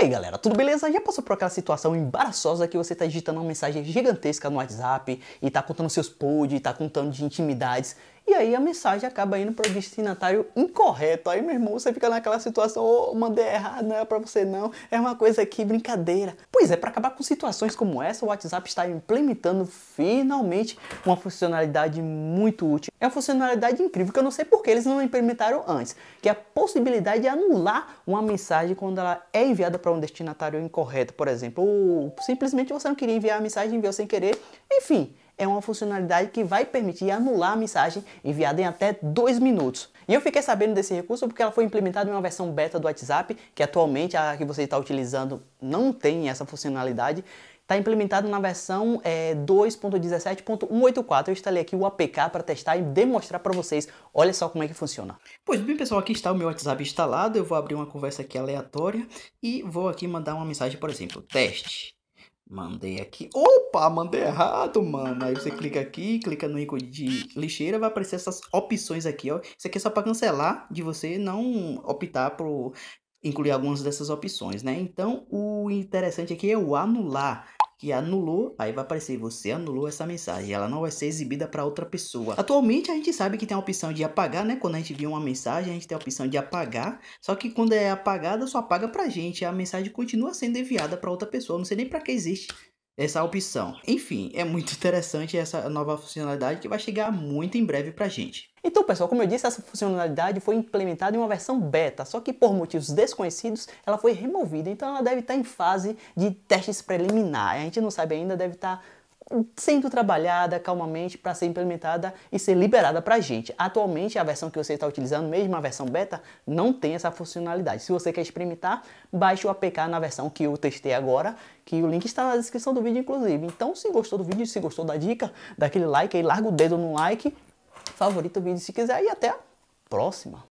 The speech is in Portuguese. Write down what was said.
E aí galera, tudo beleza? Já passou por aquela situação embaraçosa que você está digitando uma mensagem gigantesca no WhatsApp e está contando seus pods, está contando de intimidades e aí a mensagem acaba indo para o destinatário incorreto. Aí, meu irmão, você fica naquela situação, ô, oh, mandei errado, não é para você não, é uma coisa aqui, brincadeira. Pois é, para acabar com situações como essa, o WhatsApp está implementando finalmente uma funcionalidade muito útil. É uma funcionalidade incrível, que eu não sei por que eles não implementaram antes, que é a possibilidade de anular uma mensagem quando ela é enviada para um destinatário incorreto, por exemplo, ou simplesmente você não queria enviar a mensagem, enviou sem querer, enfim é uma funcionalidade que vai permitir anular a mensagem enviada em até dois minutos. E eu fiquei sabendo desse recurso porque ela foi implementada em uma versão beta do WhatsApp, que atualmente a que você está utilizando não tem essa funcionalidade, está implementado na versão é, eh, 2.17.184. Eu instalei aqui o APK para testar e demonstrar para vocês. Olha só como é que funciona. Pois bem, pessoal, aqui está o meu WhatsApp instalado. Eu vou abrir uma conversa aqui aleatória e vou aqui mandar uma mensagem, por exemplo, teste. Mandei aqui. Opa, mandei errado, mano. Aí você clica aqui, clica no ícone de lixeira, vai aparecer essas opções aqui, ó. Isso aqui é só para cancelar de você não optar por incluir algumas dessas opções, né? Então, o interessante aqui é o anular que anulou, aí vai aparecer você anulou essa mensagem, ela não vai ser exibida para outra pessoa. Atualmente a gente sabe que tem a opção de apagar, né? Quando a gente vê uma mensagem, a gente tem a opção de apagar, só que quando é apagada só apaga pra gente, a mensagem continua sendo enviada para outra pessoa, não sei nem para que existe essa opção. Enfim, é muito interessante essa nova funcionalidade que vai chegar muito em breve pra gente. Então, pessoal, como eu disse, essa funcionalidade foi implementada em uma versão beta, só que por motivos desconhecidos ela foi removida, então ela deve estar em fase de testes preliminar. A gente não sabe ainda, deve estar sendo trabalhada calmamente para ser implementada e ser liberada para a gente. Atualmente, a versão que você está utilizando, mesmo a versão beta, não tem essa funcionalidade. Se você quer experimentar, baixe o APK na versão que eu testei agora, que o link está na descrição do vídeo, inclusive. Então, se gostou do vídeo, se gostou da dica, daquele like aí, larga o dedo no like, favorita o vídeo se quiser e até a próxima.